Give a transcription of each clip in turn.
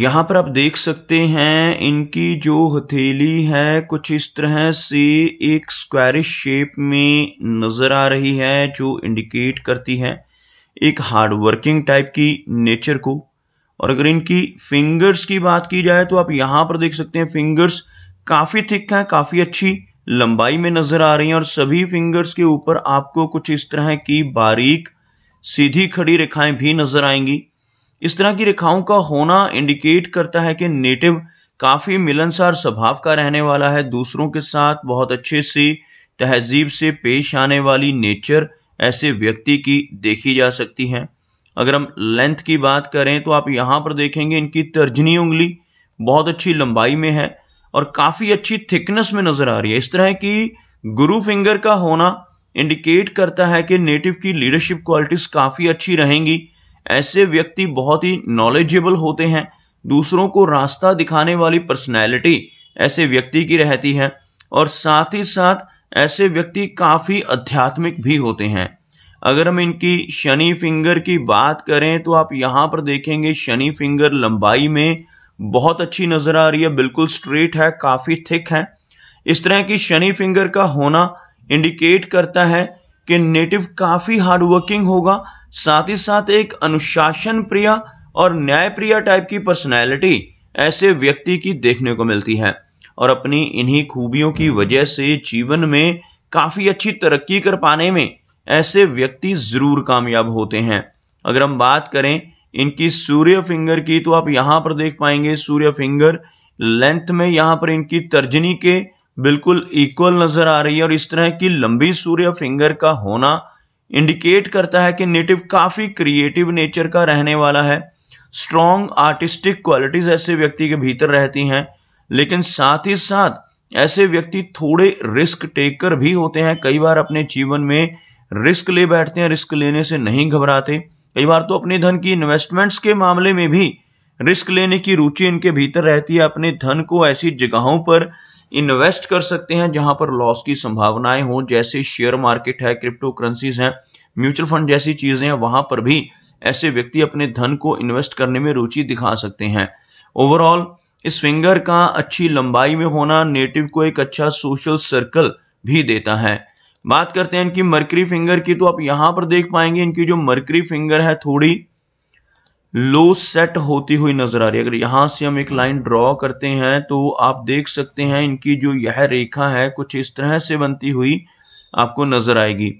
यहां पर आप देख सकते हैं इनकी जो हथेली है कुछ इस तरह से एक स्क्वायरिश शेप में नजर आ रही है जो इंडिकेट करती है एक हार्ड वर्किंग टाइप की नेचर को और अगर इनकी फिंगर्स की बात की जाए तो आप यहां पर देख सकते हैं फिंगर्स काफी थिक हैं काफी अच्छी लंबाई में नजर आ रही हैं और सभी फिंगर्स के ऊपर आपको कुछ इस तरह की बारीक सीधी खड़ी रेखाएं भी नजर आएंगी इस तरह की रेखाओं का होना इंडिकेट करता है कि नेटिव काफ़ी मिलनसार स्वभाव का रहने वाला है दूसरों के साथ बहुत अच्छे से तहजीब से पेश आने वाली नेचर ऐसे व्यक्ति की देखी जा सकती है अगर हम लेंथ की बात करें तो आप यहाँ पर देखेंगे इनकी तर्जनी उंगली बहुत अच्छी लंबाई में है और काफ़ी अच्छी थिकनेस में नज़र आ रही है इस तरह की गुरु फिंगर का होना इंडिकेट करता है कि नेटिव की लीडरशिप क्वालिटीज़ काफ़ी अच्छी रहेंगी ऐसे व्यक्ति बहुत ही नॉलेजेबल होते हैं दूसरों को रास्ता दिखाने वाली पर्सनैलिटी ऐसे व्यक्ति की रहती है और साथ ही साथ ऐसे व्यक्ति काफ़ी आध्यात्मिक भी होते हैं अगर हम इनकी शनि फिंगर की बात करें तो आप यहाँ पर देखेंगे शनि फिंगर लंबाई में बहुत अच्छी नज़र आ रही है बिल्कुल स्ट्रेट है काफ़ी थिक है इस तरह की शनि फिंगर का होना इंडिकेट करता है कि नेटिव काफ़ी हार्डवर्किंग होगा साथ ही साथ एक अनुशासन प्रिय और न्यायप्रिय टाइप की पर्सनैलिटी ऐसे व्यक्ति की देखने को मिलती है और अपनी इन्हीं खूबियों की वजह से जीवन में काफ़ी अच्छी तरक्की कर पाने में ऐसे व्यक्ति ज़रूर कामयाब होते हैं अगर हम बात करें इनकी सूर्य फिंगर की तो आप यहाँ पर देख पाएंगे सूर्य फिंगर लेंथ में यहाँ पर इनकी तर्जनी के बिल्कुल इक्वल नज़र आ रही है और इस तरह की लंबी सूर्य फिंगर का होना इंडिकेट करता है कि नेटिव काफ़ी क्रिएटिव नेचर का रहने वाला है स्ट्रॉन्ग आर्टिस्टिक क्वालिटीज ऐसे व्यक्ति के भीतर रहती हैं लेकिन साथ ही साथ ऐसे व्यक्ति थोड़े रिस्क टेकर भी होते हैं कई बार अपने जीवन में रिस्क ले बैठते हैं रिस्क लेने से नहीं घबराते कई बार तो अपने धन की इन्वेस्टमेंट्स के मामले में भी रिस्क लेने की रुचि इनके भीतर रहती है अपने धन को ऐसी जगहों पर इन्वेस्ट कर सकते हैं जहां पर लॉस की संभावनाएं हो जैसे शेयर मार्केट है क्रिप्टो करेंसीज हैं म्यूचुअल फंड जैसी चीज़ें हैं वहां पर भी ऐसे व्यक्ति अपने धन को इन्वेस्ट करने में रुचि दिखा सकते हैं ओवरऑल इस फिंगर का अच्छी लंबाई में होना नेटिव को एक अच्छा सोशल सर्कल भी देता है बात करते हैं इनकी मर्करी फिंगर की तो आप यहां पर देख पाएंगे इनकी जो मर्करी फिंगर है थोड़ी लो सेट होती हुई नजर आ रही है अगर यहां से हम एक लाइन ड्रॉ करते हैं तो आप देख सकते हैं इनकी जो यह रेखा है कुछ इस तरह से बनती हुई आपको नजर आएगी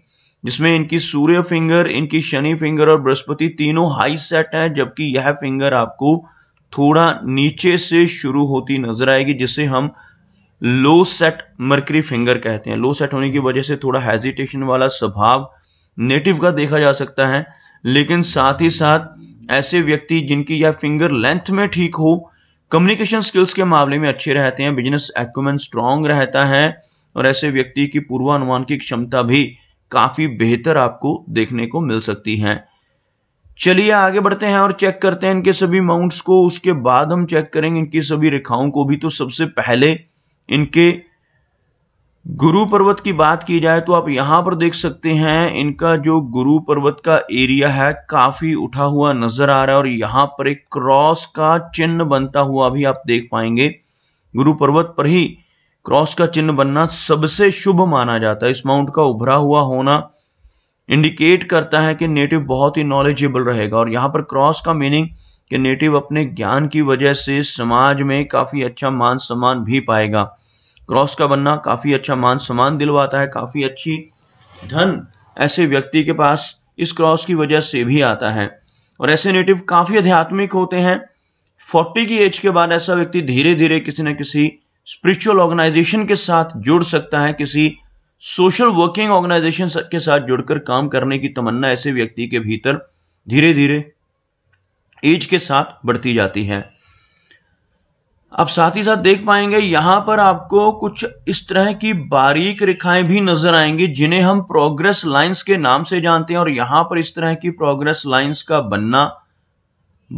जिसमें इनकी सूर्य फिंगर इनकी शनि फिंगर और बृहस्पति तीनों हाई सेट हैं जबकि यह फिंगर आपको थोड़ा नीचे से शुरू होती नजर आएगी जिसे हम लो सेट मर्करी फिंगर कहते हैं लो सेट होने की वजह से थोड़ा हेजिटेशन वाला स्वभाव नेटिव का देखा जा सकता है लेकिन साथ ही साथ ऐसे व्यक्ति जिनकी यह फिंगर लेंथ में ठीक हो कम्युनिकेशन स्किल्स के मामले में अच्छे रहते हैं बिजनेस एक्यूमेंट स्ट्रांग रहता है और ऐसे व्यक्ति की पूर्वानुमान की क्षमता भी काफ़ी बेहतर आपको देखने को मिल सकती है चलिए आगे बढ़ते हैं और चेक करते हैं इनके सभी माउंट्स को उसके बाद हम चेक करेंगे इनकी सभी रेखाओं को भी तो सबसे पहले इनके गुरु पर्वत की बात की जाए तो आप यहाँ पर देख सकते हैं इनका जो गुरु पर्वत का एरिया है काफी उठा हुआ नजर आ रहा है और यहाँ पर एक क्रॉस का चिन्ह बनता हुआ भी आप देख पाएंगे गुरु पर्वत पर ही क्रॉस का चिन्ह बनना सबसे शुभ माना जाता है इस माउंट का उभरा हुआ होना इंडिकेट करता है कि नेटिव बहुत ही नॉलेजेबल रहेगा और यहाँ पर क्रॉस का मीनिंग कि नेटिव अपने ज्ञान की वजह से समाज में काफ़ी अच्छा मान सम्मान भी पाएगा क्रॉस का बनना काफ़ी अच्छा मान सम्मान दिलवाता है काफ़ी अच्छी धन ऐसे व्यक्ति के पास इस क्रॉस की वजह से भी आता है और ऐसे नेटिव काफ़ी आध्यात्मिक होते हैं फोर्टी की एज के बाद ऐसा व्यक्ति धीरे धीरे किसी न किसी स्पिरिचुअल ऑर्गेनाइजेशन के साथ जुड़ सकता है किसी सोशल वर्किंग ऑर्गेनाइजेशन के साथ जुड़कर काम करने की तमन्ना ऐसे व्यक्ति के भीतर धीरे धीरे एज के साथ बढ़ती जाती है आप साथ ही साथ देख पाएंगे यहां पर आपको कुछ इस तरह की बारीक रेखाएं भी नजर आएंगी जिन्हें हम प्रोग्रेस लाइंस के नाम से जानते हैं और यहां पर इस तरह की प्रोग्रेस लाइंस का बनना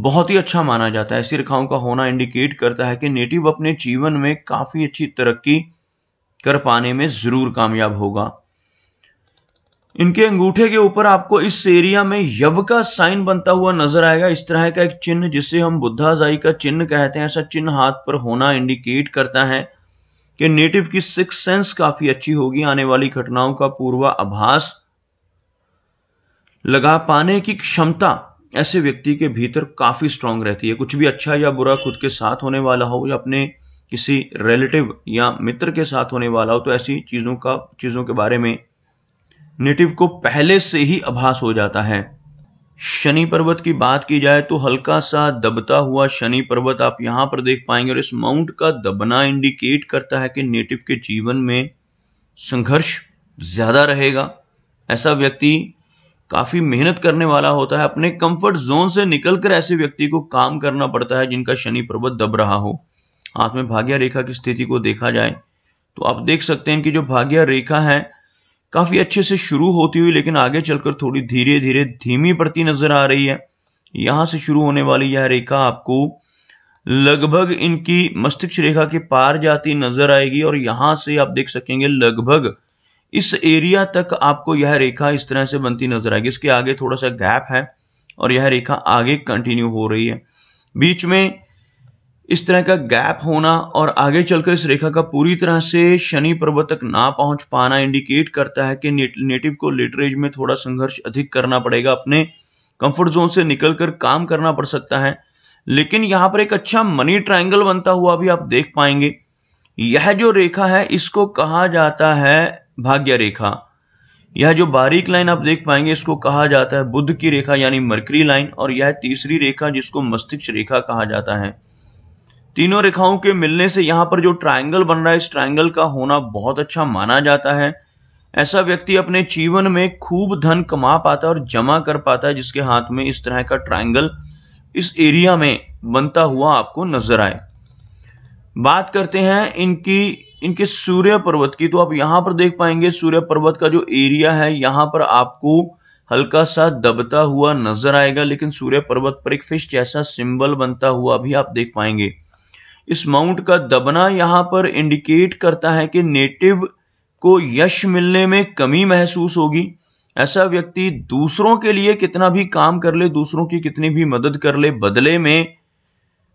बहुत ही अच्छा माना जाता है ऐसी रेखाओं का होना इंडिकेट करता है कि नेटिव अपने जीवन में काफ़ी अच्छी तरक्की कर पाने में ज़रूर कामयाब होगा इनके अंगूठे के ऊपर आपको इस एरिया में यव का साइन बनता हुआ नजर आएगा इस तरह का एक चिन्ह जिसे हम बुद्धाजाई का चिन्ह कहते हैं ऐसा चिन्ह हाथ पर होना इंडिकेट करता है कि नेटिव की सिक्स सेंस काफी अच्छी होगी आने वाली घटनाओं का पूर्वा अभास लगा पाने की क्षमता ऐसे व्यक्ति के भीतर काफी स्ट्रांग रहती है कुछ भी अच्छा या बुरा खुद के साथ होने वाला हो या अपने किसी रिलेटिव या मित्र के साथ होने वाला हो तो ऐसी चीज़ों का चीज़ों के बारे में नेटिव को पहले से ही आभास हो जाता है शनि पर्वत की बात की जाए तो हल्का सा दबता हुआ शनि पर्वत आप यहां पर देख पाएंगे और इस माउंट का दबना इंडिकेट करता है कि नेटिव के जीवन में संघर्ष ज़्यादा रहेगा ऐसा व्यक्ति काफ़ी मेहनत करने वाला होता है अपने कंफर्ट जोन से निकलकर ऐसे व्यक्ति को काम करना पड़ता है जिनका शनि पर्वत दब रहा हो हाथ में भाग्य रेखा की स्थिति को देखा जाए तो आप देख सकते हैं कि जो भाग्य रेखा है काफ़ी अच्छे से शुरू होती हुई लेकिन आगे चलकर थोड़ी धीरे धीरे धीमी पड़ती नज़र आ रही है यहां से शुरू होने वाली यह रेखा आपको लगभग इनकी मस्तिष्क रेखा के पार जाती नज़र आएगी और यहाँ से आप देख सकेंगे लगभग इस एरिया तक आपको यह रेखा इस तरह से बनती नज़र आएगी इसके आगे थोड़ा सा गैप है और यह रेखा आगे कंटिन्यू हो रही है बीच में इस तरह का गैप होना और आगे चलकर इस रेखा का पूरी तरह से शनि पर्वत तक ना पहुंच पाना इंडिकेट करता है कि नेटिव को लिटरेज में थोड़ा संघर्ष अधिक करना पड़ेगा अपने कंफर्ट जोन से निकलकर काम करना पड़ सकता है लेकिन यहाँ पर एक अच्छा मनी ट्रायंगल बनता हुआ भी आप देख पाएंगे यह जो रेखा है इसको कहा जाता है भाग्य रेखा यह जो बारीक लाइन आप देख पाएंगे इसको कहा जाता है बुद्ध की रेखा यानी मरकरी लाइन और यह तीसरी रेखा जिसको मस्तिष्क रेखा कहा जाता है तीनों रेखाओं के मिलने से यहाँ पर जो ट्रायंगल बन रहा है इस ट्रायंगल का होना बहुत अच्छा माना जाता है ऐसा व्यक्ति अपने जीवन में खूब धन कमा पाता है और जमा कर पाता है जिसके हाथ में इस तरह का ट्रायंगल इस एरिया में बनता हुआ आपको नजर आए बात करते हैं इनकी इनके सूर्य पर्वत की तो आप यहाँ पर देख पाएंगे सूर्य पर्वत का जो एरिया है यहाँ पर आपको हल्का सा दबता हुआ नजर आएगा लेकिन सूर्य पर्वत पर एक फिश जैसा सिंबल बनता हुआ भी आप देख पाएंगे इस माउंट का दबना यहाँ पर इंडिकेट करता है कि नेटिव को यश मिलने में कमी महसूस होगी ऐसा व्यक्ति दूसरों के लिए कितना भी काम कर ले दूसरों की कितनी भी मदद कर ले बदले में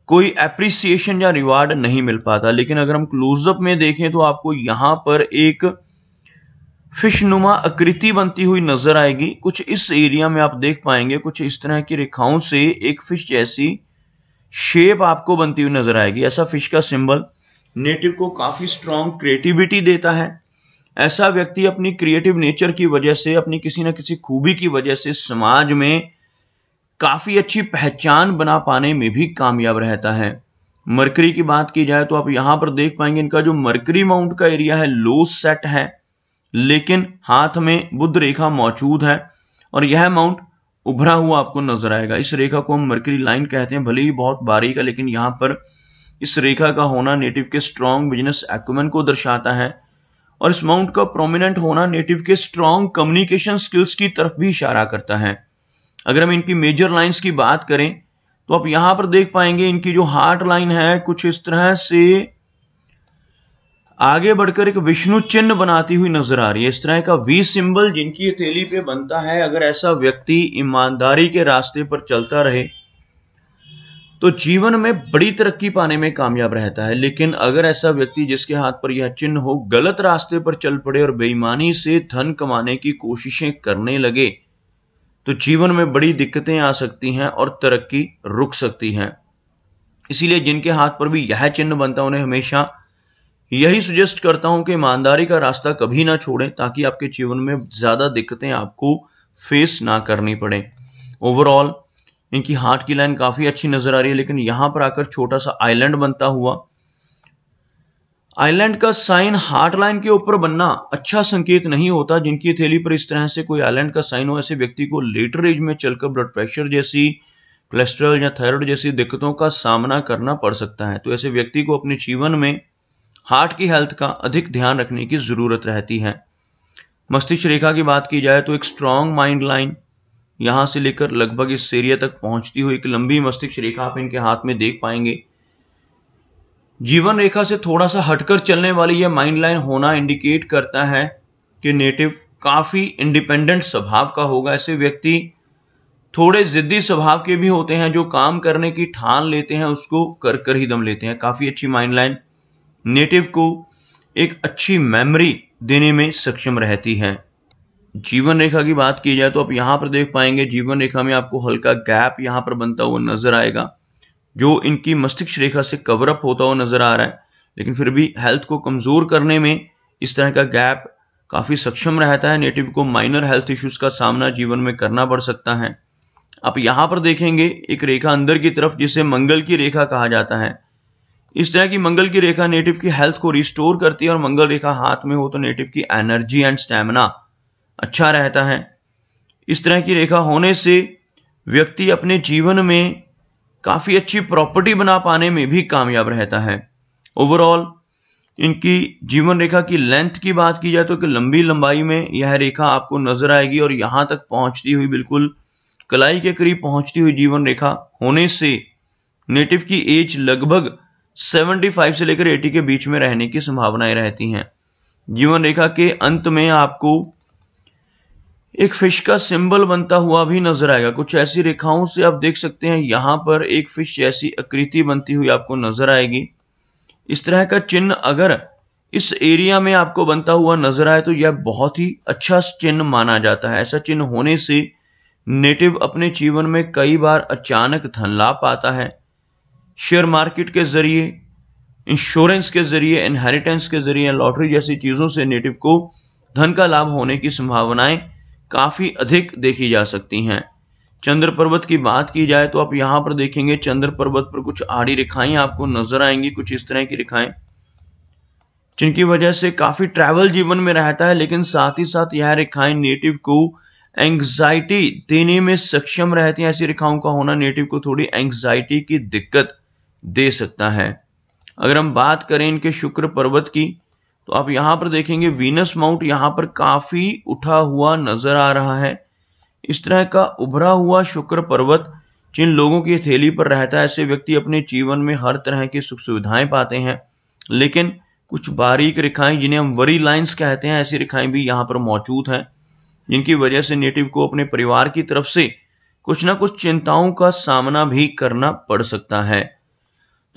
कोई एप्रिसिएशन या रिवार्ड नहीं मिल पाता लेकिन अगर हम क्लोजअप में देखें तो आपको यहाँ पर एक फिशनुमा आकृति बनती हुई नजर आएगी कुछ इस एरिया में आप देख पाएंगे कुछ इस तरह की रेखाओं से एक फिश जैसी शेप आपको बनती हुई नजर आएगी ऐसा फिश का सिंबल नेटिव को काफी स्ट्रांग क्रिएटिविटी देता है ऐसा व्यक्ति अपनी क्रिएटिव नेचर की वजह से अपनी किसी ना किसी खूबी की वजह से समाज में काफी अच्छी पहचान बना पाने में भी कामयाब रहता है मरकरी की बात की जाए तो आप यहां पर देख पाएंगे इनका जो मरकरी माउंट का एरिया है लो सेट है लेकिन हाथ में बुद्ध रेखा मौजूद है और यह माउंट उभरा हुआ आपको नजर आएगा इस रेखा को हम मर्करी लाइन कहते हैं भले ही बहुत बारीक है लेकिन यहाँ पर इस रेखा का होना नेटिव के स्ट्रॉन्ग बिजनेस एक्मन को दर्शाता है और इस माउंट का प्रोमिनेंट होना नेटिव के स्ट्रॉन्ग कम्युनिकेशन स्किल्स की तरफ भी इशारा करता है अगर हम इनकी मेजर लाइंस की बात करें तो आप यहाँ पर देख पाएंगे इनकी जो हार्ट लाइन है कुछ इस तरह से आगे बढ़कर एक विष्णु चिन्ह बनाती हुई नजर आ रही है इस तरह का वी सिंबल जिनकी हथेली पे बनता है अगर ऐसा व्यक्ति ईमानदारी के रास्ते पर चलता रहे तो जीवन में बड़ी तरक्की पाने में कामयाब रहता है लेकिन अगर ऐसा व्यक्ति जिसके हाथ पर यह चिन्ह हो गलत रास्ते पर चल पड़े और बेईमानी से धन कमाने की कोशिशें करने लगे तो जीवन में बड़ी दिक्कतें आ सकती हैं और तरक्की रुक सकती है इसीलिए जिनके हाथ पर भी यह चिन्ह बनता उन्हें हमेशा यही सुजेस्ट करता हूं कि ईमानदारी का रास्ता कभी ना छोड़ें ताकि आपके जीवन में ज़्यादा दिक्कतें आपको फेस ना करनी पड़े ओवरऑल इनकी हार्ट की लाइन काफ़ी अच्छी नज़र आ रही है लेकिन यहां पर आकर छोटा सा आइलैंड बनता हुआ आइलैंड का साइन हार्ट लाइन के ऊपर बनना अच्छा संकेत नहीं होता जिनकी थैली पर इस तरह से कोई आइलैंड का साइन हो ऐसे व्यक्ति को लेटर एज में चलकर ब्लड प्रेशर जैसी कोलेस्ट्रॉल या थायराइड जैसी दिक्कतों का सामना करना पड़ सकता है तो ऐसे व्यक्ति को अपने जीवन में हार्ट की हेल्थ का अधिक ध्यान रखने की ज़रूरत रहती है मस्तिष्क रेखा की बात की जाए तो एक स्ट्रॉन्ग माइंड लाइन यहाँ से लेकर लगभग इस एरिया तक पहुँचती हुई एक लंबी मस्तिष्क रेखा आप इनके हाथ में देख पाएंगे जीवन रेखा से थोड़ा सा हटकर चलने वाली यह माइंड लाइन होना इंडिकेट करता है कि नेटिव काफ़ी इंडिपेंडेंट स्वभाव का होगा ऐसे व्यक्ति थोड़े ज़िद्दी स्वभाव के भी होते हैं जो काम करने की ठान लेते हैं उसको कर कर ही दम लेते हैं काफ़ी अच्छी माइंड लाइन नेटिव को एक अच्छी मेमोरी देने में सक्षम रहती है जीवन रेखा की बात की जाए तो आप यहाँ पर देख पाएंगे जीवन रेखा में आपको हल्का गैप यहाँ पर बनता हुआ नजर आएगा जो इनकी मस्तिष्क रेखा से कवरअप होता हुआ नजर आ रहा है लेकिन फिर भी हेल्थ को कमज़ोर करने में इस तरह का गैप काफ़ी सक्षम रहता है नेटिव को माइनर हेल्थ इश्यूज़ का सामना जीवन में करना पड़ सकता है आप यहाँ पर देखेंगे एक रेखा अंदर की तरफ जिसे मंगल की रेखा कहा जाता है इस तरह की मंगल की रेखा नेटिव की हेल्थ को रिस्टोर करती है और मंगल रेखा हाथ में हो तो नेटिव की एनर्जी एंड स्टेमिना अच्छा रहता है इस तरह की रेखा होने से व्यक्ति अपने जीवन में काफ़ी अच्छी प्रॉपर्टी बना पाने में भी कामयाब रहता है ओवरऑल इनकी जीवन रेखा की लेंथ की बात की जाए तो कि लंबी लंबाई में यह रेखा आपको नजर आएगी और यहाँ तक पहुँचती हुई बिल्कुल कलाई के करीब पहुँचती हुई जीवन रेखा होने से नेटिव की एज लगभग 75 से लेकर 80 के बीच में रहने की संभावनाएं रहती हैं जीवन रेखा के अंत में आपको एक फिश का सिंबल बनता हुआ भी नजर आएगा कुछ ऐसी रेखाओं से आप देख सकते हैं यहां पर एक फिश जैसी आकृति बनती हुई आपको नजर आएगी इस तरह का चिन्ह अगर इस एरिया में आपको बनता हुआ नजर आए तो यह बहुत ही अच्छा चिन्ह माना जाता है ऐसा चिन्ह होने से नेटिव अपने जीवन में कई बार अचानक धन लाभ पाता है शेयर मार्केट के ज़रिए इंश्योरेंस के ज़रिए इनहेरिटेंस के ज़रिए लॉटरी जैसी चीज़ों से नेटिव को धन का लाभ होने की संभावनाएं काफ़ी अधिक देखी जा सकती हैं चंद्र पर्वत की बात की जाए तो आप यहाँ पर देखेंगे चंद्र पर्वत पर कुछ आड़ी रेखाएं आपको नजर आएंगी कुछ इस तरह की रेखाएं जिनकी वजह से काफ़ी ट्रैवल जीवन में रहता है लेकिन साथ ही साथ यह रेखाएं नेटिव को एंग्जाइटी देने में सक्षम रहती हैं ऐसी रेखाओं का होना नेटिव को थोड़ी एंग्जाइटी की दिक्कत दे सकता है अगर हम बात करें इनके शुक्र पर्वत की तो आप यहाँ पर देखेंगे वीनस माउंट यहाँ पर काफ़ी उठा हुआ नज़र आ रहा है इस तरह का उभरा हुआ शुक्र पर्वत जिन लोगों की हथेली पर रहता है ऐसे व्यक्ति अपने जीवन में हर तरह की सुख सुविधाएं पाते हैं लेकिन कुछ बारीक रेखाएं जिन्हें हम वरी लाइंस कहते हैं ऐसी रेखाएं भी यहाँ पर मौजूद हैं जिनकी वजह से नेटिव को अपने परिवार की तरफ से कुछ ना कुछ चिंताओं का सामना भी करना पड़ सकता है